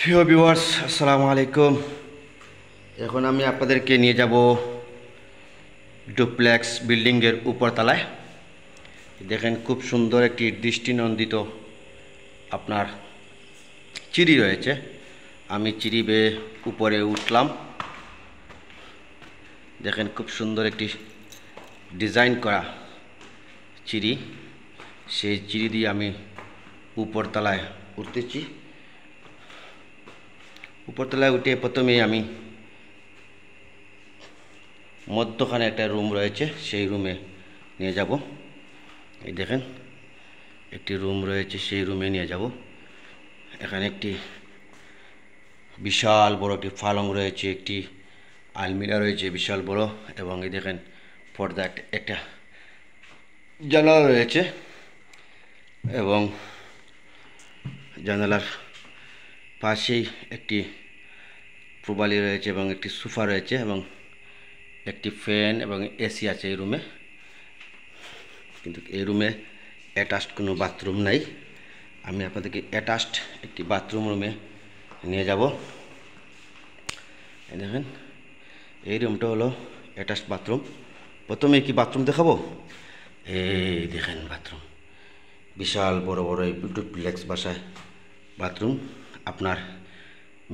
ফিও viewers আসসালামু আলাইকুম এখন আমি আপনাদেরকে নিয়ে যাব ডুপ্লেক্স বিল্ডিংয়ের উপরতলায় দেখেন খুব সুন্দর একটি দৃষ্টিনন্দিত আপনার চিড়ি রয়েছে আমি চিড়ি বেয়ে উপরে উঠলাম দেখেন খুব সুন্দর একটি ডিজাইন করা চিড়ি সেই চিড়ি দিয়ে আমি উপরতলায় উঠতেছি উপরতলায় উঠে প্রথমে আমি মধ্যখানে একটা রুম রয়েছে সেই রুমে নিয়ে যাব এই দেখেন একটি রুম রয়েছে সেই রুমে নিয়ে যাব এখানে একটি বিশাল বড় একটি ফালং রয়েছে একটি আলমিরা রয়েছে বিশাল বড় এবং এই দেখেন পর্দা একটা জানালা রয়েছে এবং জানালার পাশেই একটি প্রবালি রয়েছে এবং একটি সোফা রয়েছে এবং একটি ফ্যান এবং এসি আছে এই রুমে কিন্তু এই রুমে অ্যাটাচড কোনো বাথরুম নাই আমি আপনাদেরকে অ্যাটাচড একটি বাথরুম রুমে নিয়ে যাব দেখেন এই রুমটা হলো অ্যাটাচড বাথরুম প্রথমে কি বাথরুম দেখাবো এই দেখেন বাথরুম বিশাল বড় বড় এই ডুপ্লেক্স বাসায় বাথরুম আপনার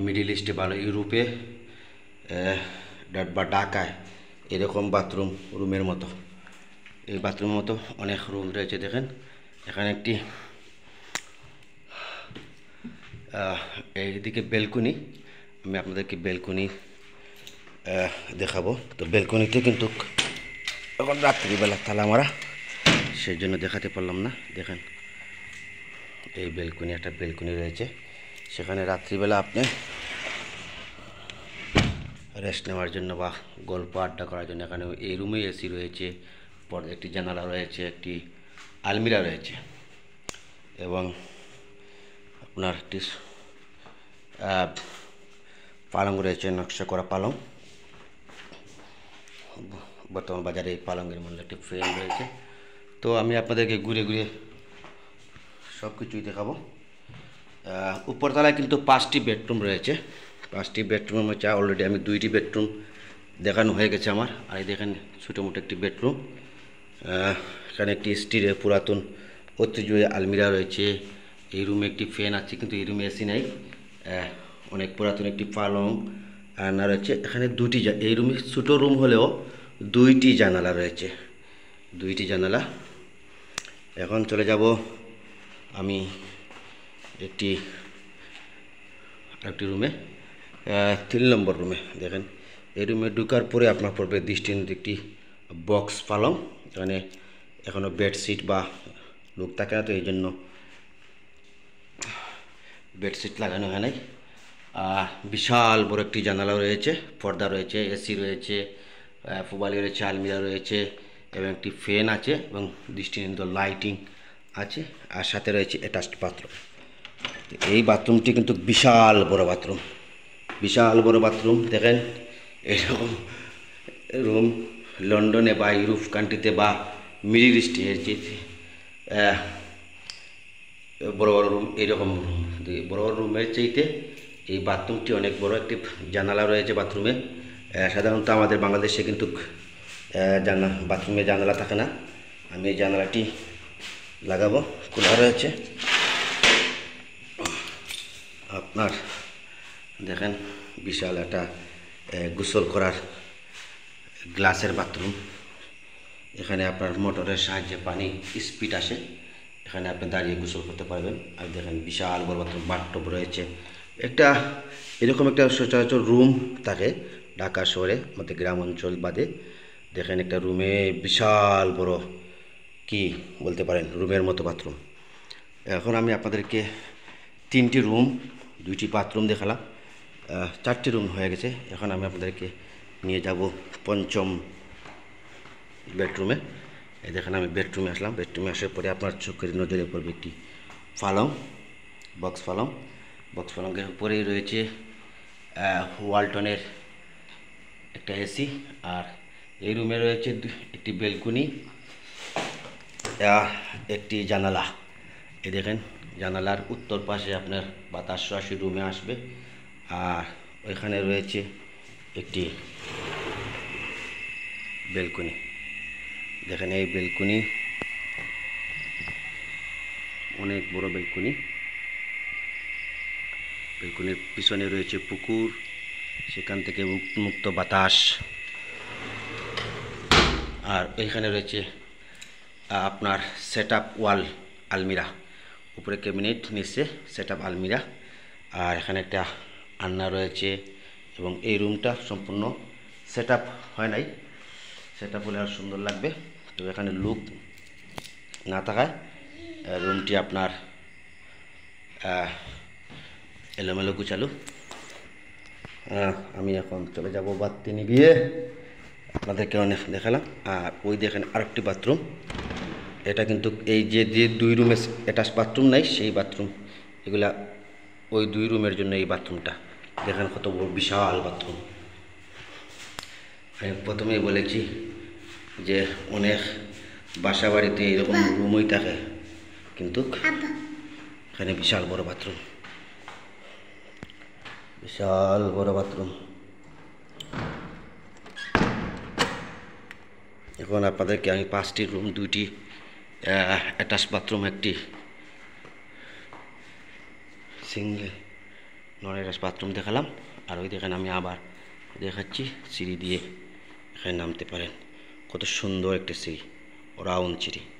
মিডিল ইস্টে ভালো ইউরোপে বা ঢাকায় এরকম বাথরুম রুমের মতো এই বাথরুমের মতো অনেক রুম রয়েছে দেখেন এখানে একটি এইদিকে বেলকুনি আমি আপনাদেরকে বেলকুনি eh, দেখাবো তো বেলকুনিতে কিন্তু এখন রাত্রিবেলা তালা মারা সেই জন্য দেখাতে পারলাম না দেখেন এই বেলকুনি একটা বেলকুনি রয়েছে সেখানে রাত্রিবেলা আপনি রেস্ট নেওয়ার জন্য বা গল্প আড্ডা করার জন্য এখানে এই রুমে এসি রয়েছে পর একটি জানালা রয়েছে একটি আলমিরা রয়েছে এবং আপনার একটি পালং রয়েছে নকশা করা পালং বর্তমান বাজারে এই পালঙ্গের মধ্যে একটি ফ্রেম রয়েছে তো আমি আপনাদেরকে ঘুরে ঘুরে সব কিছুই দেখাবো উপরতলায় কিন্তু পাঁচটি বেডরুম রয়েছে পাঁচটি বেডরুম হচ্ছে অলরেডি আমি দুইটি বেডরুম দেখানো হয়ে গেছে আমার আর এই দেখেন ছোটো মোটো একটি বেডরুম এখানে একটি স্টিলের পুরাতন ঐতিহ্যবাহী আলমিরা রয়েছে এই রুমে একটি ফ্যান আছে কিন্তু এই রুমে এসি নাই অনেক পুরাতন একটি পালং রান্না রয়েছে এখানে দুটি এই রুমে ছোটো রুম হলেও দুইটি জানালা রয়েছে দুইটি জানালা এখন চলে যাবো আমি একটি একটি রুমে তিন নম্বর রুমে দেখেন এই রুমে ঢুকার পরে আপনার পড়বে দৃষ্টিনন্দ একটি বক্স পালং এখানে এখনও বেডশিট বা লোক থাকে না তো এই জন্য বেডশিট লাগানো হয় নাই বিশাল বড় একটি জানালা রয়েছে পর্দা রয়েছে এসি রয়েছে ফুবালি রয়েছে আলমিরা রয়েছে এবং একটি ফ্যান আছে এবং দৃষ্টিনন্দ লাইটিং আছে আর সাথে রয়েছে অ্যাটাচড বাথরুম এই বাথরুমটি কিন্তু বিশাল বড় বাথরুম বিশাল বড় বাথরুম দেখেন এরকম রুম লন্ডনে বা ইউরোপ কান্ট্রিতে বা মিডিল যে বড় বড় রুম এইরকম রুম বড় বড় রুমের চাইতে এই বাথরুমটি অনেক বড় একটি জানালা রয়েছে বাথরুমে সাধারণত আমাদের বাংলাদেশে কিন্তু জানা বাথরুমে জানালা থাকে না আমি এই জানালাটি লাগাবো খোলা রয়েছে আপনার দেখেন বিশাল একটা গোসল করার গ্লাসের বাথরুম এখানে আপনার মোটরের সাহায্যে পানি স্পিড আসে এখানে আপনি দাঁড়িয়ে গোসল করতে পারবেন আর দেখেন বিশাল বড় বাথরুম বাথটব রয়েছে একটা এরকম একটা সচরাচর রুম থাকে ঢাকা শহরে আমাদের গ্রাম অঞ্চল বাদে দেখেন একটা রুমে বিশাল বড় কি বলতে পারেন রুমের মতো বাথরুম এখন আমি আপনাদেরকে তিনটি রুম দুইটি বাথরুম দেখালাম চারটি রুম হয়ে গেছে এখন আমি আপনাদেরকে নিয়ে যাব পঞ্চম বেডরুমে এই দেখেন আমি বেডরুমে আসলাম বেডরুমে আসার পরে আপনার চোখের নজরে পড়বে একটি ফালং বক্স ফালং বক্স ফালঙ্গের উপরেই রয়েছে ওয়ালটনের একটা এসি আর এই রুমে রয়েছে একটি বেলকুনি একটি জানালা এ দেখেন জানালার উত্তর পাশে আপনার বাতাস রাশি রুমে আসবে আর ওইখানে রয়েছে একটি বেলকনি দেখেন এই বেলকনি অনেক বড় বেলকনি বেলকনির পিছনে রয়েছে পুকুর সেখান থেকে মুক্ত বাতাস আর ওইখানে রয়েছে আপনার সেট ওয়াল আলমিরা উপরে ক্যাবিনেট নিচে সেট আলমিরা আর এখানে একটা আন্না রয়েছে এবং এই রুমটা সম্পূর্ণ সেট হয় নাই সেট আপ হলে আর সুন্দর লাগবে তো এখানে লুক না থাকায় রুমটি আপনার এলোমেলো গুচালু আমি এখন চলে যাব বাতি নিবিয়ে আপনাদেরকে অনেক দেখালাম আর ওই দেখেন আরেকটি বাথরুম এটা কিন্তু এই যে যে দুই রুমে অ্যাটাচ বাথরুম নাই সেই বাথরুম এগুলা ওই দুই রুমের জন্য এই বাথরুমটা দেখেন কত বড় বিশাল বাথরুম আমি প্রথমেই বলেছি যে অনেক বাসা বাড়িতে এরকম রুমই থাকে কিন্তু এখানে বিশাল বড় বাথরুম বিশাল বড় বাথরুম এখন আপনাদেরকে আমি পাঁচটি রুম দুইটি অ্যাটাচ বাথরুম একটি সিঙ্গেল নন অ্যাটাচ বাথরুম দেখালাম আর ওই দেখেন আমি আবার দেখাচ্ছি সিঁড়ি দিয়ে এখানে নামতে পারেন কত সুন্দর একটা সিঁড়ি রাউন্ড সিঁড়ি